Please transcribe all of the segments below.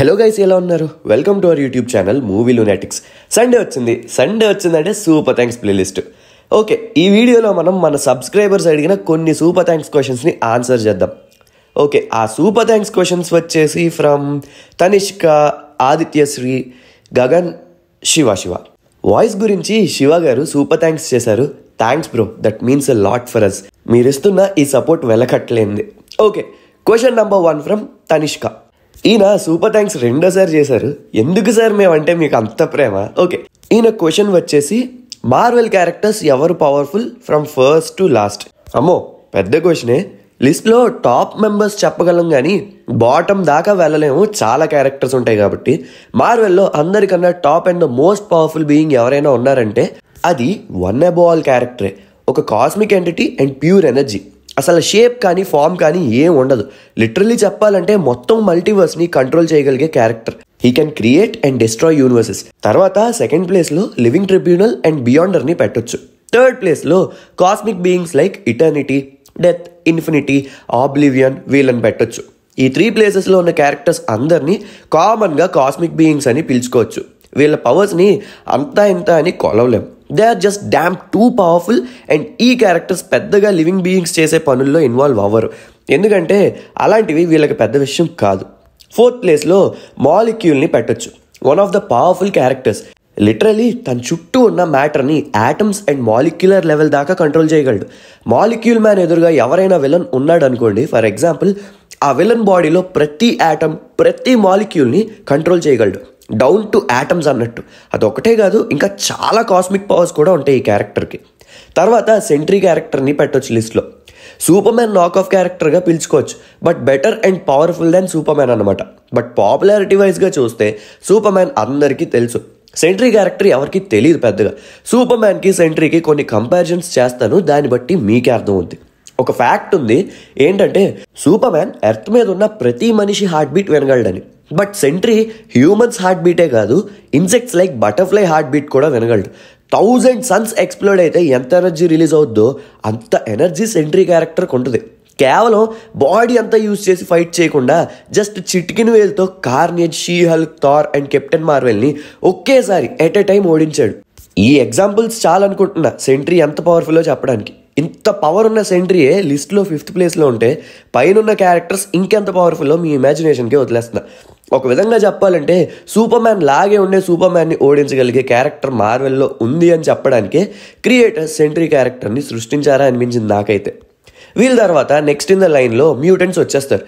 hello guys ఎలా ఉన్నారు welcome to our YouTube channel movie lunatics Sunday వచ్చింది Sunday వచ్చిందంటే సూపర్ థ్యాంక్స్ ప్లేలిస్ట్ ఓకే ఈ వీడియోలో మనం మన సబ్స్క్రైబర్స్ అడిగిన కొన్ని సూపర్ థ్యాంక్స్ క్వశ్చన్స్ని ఆన్సర్ చేద్దాం ఓకే ఆ సూపర్ థ్యాంక్స్ క్వశ్చన్స్ వచ్చేసి ఫ్రమ్ తనిష్క ఆదిత్యశ్రీ గగన్ శివ శివ వాయిస్ గురించి శివ గారు సూపర్ థ్యాంక్స్ చేశారు thanks bro that means a lot for us మీరు ఇస్తున్న ఈ సపోర్ట్ వెలకట్లేంది okay question number one from Tanishka ఈయన సూపర్ థ్యాంక్స్ రెండోసారి చేశారు ఎందుకు సార్ మేమంటే మీకు అంత ప్రేమ ఓకే ఈయన క్వశ్చన్ వచ్చేసి మార్వెల్ క్యారెక్టర్స్ ఎవరు powerful from first to last అమ్మో పెద్ద క్వశ్చనే లిస్ట్లో టాప్ మెంబర్స్ చెప్పగలం కానీ బాటమ్ దాకా వెళ్ళలేము చాలా క్యారెక్టర్స్ ఉంటాయి కాబట్టి మార్వెల్లో అందరికన్నా top and the most powerful being ఎవరైనా ఉన్నారంటే అది వన్ అబో ఆల్ క్యారెక్టరే ఒక cosmic entity and pure energy అసలు షేప్ కానీ ఫామ్ కానీ ఏం ఉండదు లిటరలీ చెప్పాలంటే మొత్తం మల్టీవర్స్ని కంట్రోల్ చేయగలిగే character he can create and destroy universes తర్వాత సెకండ్ ప్లేస్లో లివింగ్ ట్రిబ్యునల్ అండ్ బియాండర్ని పెట్టొచ్చు థర్డ్ ప్లేస్లో cosmic beings like eternity death infinity oblivion వీళ్ళని పెట్టొచ్చు ఈ త్రీ ప్లేసెస్లో ఉన్న క్యారెక్టర్స్ అందరినీ కామన్గా కాస్మిక్ బీయింగ్స్ అని పిలుచుకోవచ్చు వీళ్ళ పవర్స్ని అంతా ఇంత అని కొలవలేం they are just damn too powerful and ఈ క్యారెక్టర్స్ పెద్దగా లివింగ్ బీయింగ్స్ చేసే పనుల్లో ఇన్వాల్వ్ అవ్వరు ఎందుకంటే అలాంటివి వీళ్ళకి పెద్ద విషయం కాదు ఫోర్త్ ప్లేస్లో మాలిక్యూల్ని పెట్టచ్చు one of the powerful characters literally తన చుట్టూ ఉన్న మ్యాటర్ని యాటమ్స్ అండ్ మాలిక్యులర్ లెవెల్ దాకా కంట్రోల్ చేయగలడు మాలిక్యూల్ మ్యాన్ ఎదురుగా ఎవరైనా విలన్ ఉన్నాడు అనుకోండి ఫర్ ఎగ్జాంపుల్ ఆ విలన్ బాడీలో ప్రతి యాటమ్ ప్రతి మాలిక్యూల్ని కంట్రోల్ చేయగలడు డౌన్ టు యాటమ్స్ అన్నట్టు అదొకటే కాదు ఇంకా చాలా కాస్మిక్ పవర్స్ కూడా ఉంటాయి ఈ క్యారెక్టర్కి తర్వాత సెంట్రీ క్యారెక్టర్ని పెట్టొచ్చు లిస్ట్లో సూపర్ మ్యాన్ నాక్ ఆఫ్ క్యారెక్టర్గా పిలుచుకోవచ్చు but better and powerful than Superman అనమాట బట్ పాపులారిటీ వైజ్గా చూస్తే సూపర్ మ్యాన్ అందరికీ తెలుసు సెంట్రీ క్యారెక్టర్ ఎవరికి తెలియదు పెద్దగా సూపర్ మ్యాన్కి సెంట్రీకి కొన్ని కంపారిజన్స్ చేస్తాను దాన్ని బట్టి మీకే అర్థం ఉంది ఒక ఫ్యాక్ట్ ఉంది ఏంటంటే సూపర్ మ్యాన్ ఎర్త్ మీద ఉన్న ప్రతి మనిషి హార్ట్ బీట్ వినగలడని బట్ సెంట్రీ హ్యూమన్స్ హార్ట్ బీటే కాదు insects like butterfly heart beat కూడా వినగలడు థౌజండ్ సన్స్ ఎక్స్ప్లోడ్ అయితే ఎంత ఎనర్జీ రిలీజ్ అవుద్దో అంత ఎనర్జీ సెంట్రీ క్యారెక్టర్కి ఉంటుంది కేవలం బాడీ అంతా యూజ్ చేసి ఫైట్ చేయకుండా జస్ట్ చిటికిన వేలుతో కార్నియన్ She Hulk Thor and Captain మార్వెల్ని ఒకేసారి ఎట్ ఎ టైం ఓడించాడు ఈ ఎగ్జాంపుల్స్ చాలనుకుంటున్నా సెంట్రీ ఎంత పవర్ఫుల్లో చెప్పడానికి ఇంత పవర్ ఉన్న సెంట్రీయే లిస్ట్లో ఫిఫ్త్ ప్లేస్లో ఉంటే పైన క్యారెక్టర్స్ ఇంకెంత పవర్ఫుల్లో మీ ఇమాజినేషన్కి వదిలేస్తున్నా ఒక విధంగా చెప్పాలంటే సూపర్ మ్యాన్ లాగే ఉండే సూపర్ మ్యాన్ని ఓడించగలిగే క్యారెక్టర్ మార్వెల్లో ఉంది అని చెప్పడానికి క్రియేటర్స్ సెంట్రీ క్యారెక్టర్ని సృష్టించారా అనిపించింది నాకైతే వీళ్ళ తర్వాత నెక్స్ట్ ఇన్ ద లైన్లో మ్యూటెంట్స్ వచ్చేస్తారు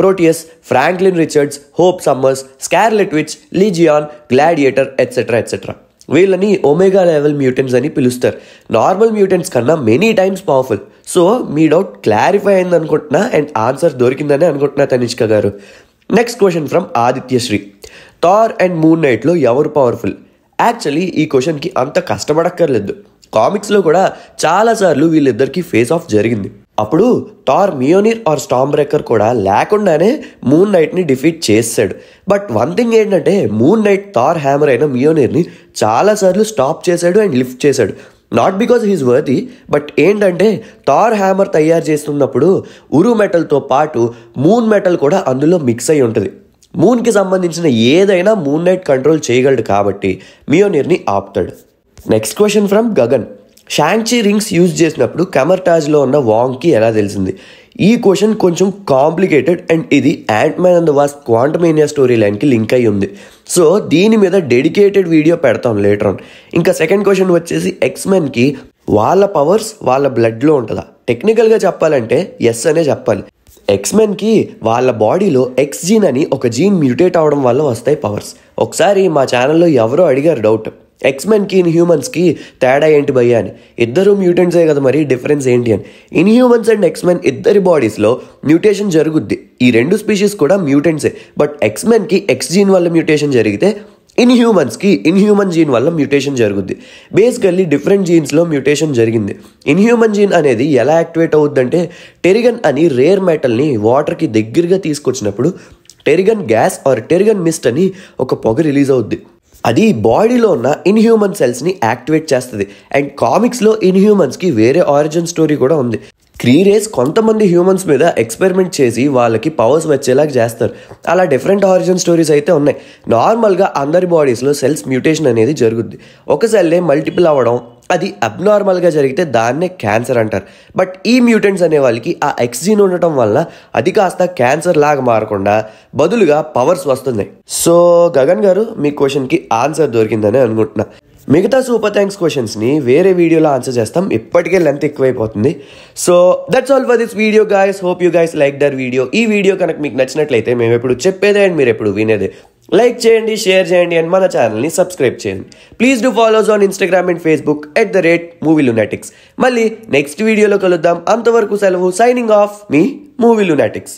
Proteus Franklin Richards Hope Summers Scarlet Witch Legion Gladiator etcetera etcetera వీళ్ళని ఒమేగా లెవెల్ మ్యూటెంట్స్ అని పిలుస్తారు నార్మల్ మ్యూటెంట్స్ కన్నా మెనీ టైమ్స్ పవర్ఫుల్ సో మీ డౌట్ క్లారిఫై అయింది అనుకుంటున్నా అండ్ ఆన్సర్ దొరికిందని అనుకుంటున్నా తనిష్క గారు next question from Adityasri Thor and moon నైట్లో ఎవరు పవర్ఫుల్ యాక్చువల్లీ ఈ క్వశ్చన్కి అంత కష్టపడక్కర్లేదు కామిక్స్లో కూడా చాలాసార్లు వీళ్ళిద్దరికీ ఫేస్ ఆఫ్ జరిగింది అప్పుడు థార్ మియోనిర్ ఆర్ స్టామ్ బ్రేకర్ కూడా లేకుండానే మూన్ నైట్ని డిఫీట్ చేస్తాడు బట్ వన్ థింగ్ ఏంటంటే మూన్ నైట్ థార్ హ్యామర్ అయిన మియోనిర్ని చాలాసార్లు స్టాప్ చేశాడు అండ్ లిఫ్ట్ చేశాడు not because he's worthy but ఏంటంటే థార్ హ్యామర్ తయారు చేస్తున్నప్పుడు ఉరు మెటల్తో పాటు మూన్ మెటల్ కూడా అందులో మిక్స్ అయి ఉంటుంది మూన్కి సంబంధించిన ఏదైనా మూన్ నైట్ కంట్రోల్ చేయగలడు కాబట్టి మియోనిర్ని ఆపుతాడు next question from Gagan Shang Chi rings use చేసినప్పుడు కమర్టాజ్లో ఉన్న వాంగ్కి ఎలా తెలిసింది ఈ క్వశ్చన్ కొంచెం కాంప్లికేటెడ్ అండ్ ఇది Ant Man and Wasp Quantumania story లైన్కి లింక్ అయ్యి ఉంది సో దీని మీద డెడికేటెడ్ వీడియో పెడతాం లేటర్ ఆన్ ఇంకా సెకండ్ క్వశ్చన్ వచ్చేసి ఎక్స్మెన్కి వాళ్ళ పవర్స్ వాళ్ళ బ్లడ్లో ఉంటుందా టెక్నికల్గా చెప్పాలంటే ఎస్ అనే చెప్పాలి ఎక్స్మెన్కి వాళ్ళ బాడీలో ఎక్స్ జీన్ అని ఒక జీన్ మ్యూటేట్ అవడం వల్ల వస్తాయి పవర్స్ ఒకసారి మా ఛానల్లో ఎవరో అడిగారు డౌట్ ఎక్స్మెన్కి ఇన్ హ్యూమన్స్కి తేడా ఏంటి భయ్యా అని ఇద్దరు మ్యూటెంట్సే కదా మరి డిఫరెన్స్ ఏంటి అని ఇన్ హ్యూమన్స్ అండ్ ఎక్స్మెన్ ఇద్దరి బాడీస్లో మ్యూటేషన్ జరుగుద్ది ఈ రెండు స్పీషీస్ కూడా మ్యూటెంట్సే బట్ ఎక్స్మెన్కి ఎక్స్ జీన్ వల్ల మ్యూటేషన్ జరిగితే ఇన్ హ్యూమన్స్కి ఇన్ హ్యూమన్ జీన్ వల్ల మ్యూటేషన్ జరుగుద్ది బేసికల్లీ డిఫరెంట్ జీన్స్లో మ్యూటేషన్ జరిగింది ఇన్ హ్యూమన్ జీన్ అనేది ఎలా యాక్టివేట్ అవుద్దంటే టెరిగన్ అని రేర్ మెటల్ని వాటర్కి దగ్గరగా తీసుకొచ్చినప్పుడు Terrigen gas or Terrigen mist అని ఒక పొగ రిలీజ్ అవుద్ది అది బాడీలో ఉన్న ఇన్హ్యూమన్ సెల్స్ని యాక్టివేట్ చేస్తుంది అండ్ ఇన్హ్యూమన్స్ కి వేరే ఆరిజిన్ స్టోరీ కూడా ఉంది క్రీరేస్ కొంతమంది హ్యూమన్స్ మీద ఎక్స్పెరిమెంట్ చేసి వాళ్ళకి పవర్స్ వచ్చేలాగా చేస్తారు అలా డిఫరెంట్ ఆరిజిన్ స్టోరీస్ అయితే ఉన్నాయి నార్మల్గా అందరి బాడీస్లో సెల్స్ మ్యూటేషన్ అనేది జరుగుద్ది ఒక సెల్లే మల్టిపుల్ అవ్వడం అది అబ్నార్మల్గా జరిగితే దాన్నే క్యాన్సర్ అంటారు బట్ ఈ మ్యూటెంట్స్ అనే వాళ్ళకి ఆ ఎక్స్జీన్ ఉండటం వల్ల అది కాస్త క్యాన్సర్ లాగా మారకుండా బదులుగా పవర్స్ వస్తున్నాయి సో గగన్ గారు మీ క్వశ్చన్కి ఆన్సర్ దొరికిందని అనుకుంటున్నా మిగతా సూపర్ థ్యాంక్స్ క్వశ్చన్స్ని వేరే వీడియోలో ఆన్సర్ చేస్తాం ఇప్పటికే లెంత్ ఎక్కువైపోతుంది so that's all for this video guys hope you guys like the video ఈ వీడియో కనుక మీకు నచ్చినట్లయితే మేము ఎప్పుడు చెప్పేదే అండ్ మీరు ఎప్పుడు వినేదే లైక్ చేయండి షేర్ చేయండి అండ్ మన ఛానల్ని సబ్స్క్రైబ్ చేయండి please do follow us on Instagram and Facebook at the rate Movie Lunatics మళ్ళీ నెక్స్ట్ వీడియోలో కలుద్దాం అంతవరకు సెలవు సైనింగ్ ఆఫ్ మీ మూవీ లునాటిక్స్